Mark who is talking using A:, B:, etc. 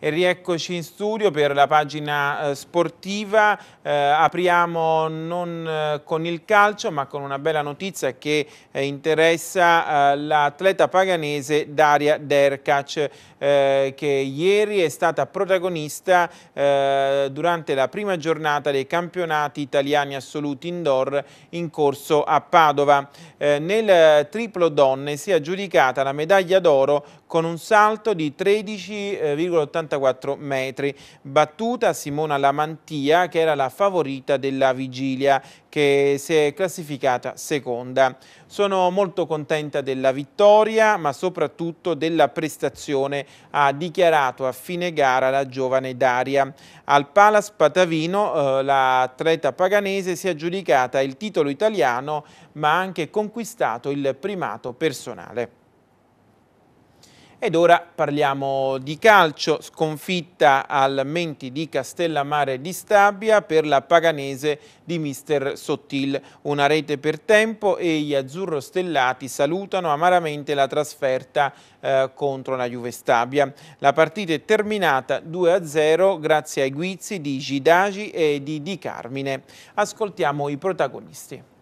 A: E rieccoci in studio per la pagina eh, sportiva, eh, apriamo non eh, con il calcio ma con una bella notizia che eh, interessa eh, l'atleta paganese Daria Derkac eh, che ieri è stata protagonista durante la prima giornata dei campionati italiani assoluti indoor in corso a Padova. nel triplo donne si è aggiudicata la medaglia d'oro con un salto di 13,85 54 metri. Battuta Simona Lamantia che era la favorita della vigilia che si è classificata seconda. Sono molto contenta della vittoria ma soprattutto della prestazione ha dichiarato a fine gara la giovane Daria. Al Palace Patavino eh, l'atleta paganese si è aggiudicata il titolo italiano ma ha anche conquistato il primato personale. Ed ora parliamo di calcio, sconfitta al Menti di Castellammare di Stabia per la paganese di mister Sottil. Una rete per tempo e gli azzurro stellati salutano amaramente la trasferta eh, contro la Juve Stabia. La partita è terminata 2-0 grazie ai guizzi di Gidagi e di Di Carmine. Ascoltiamo i protagonisti.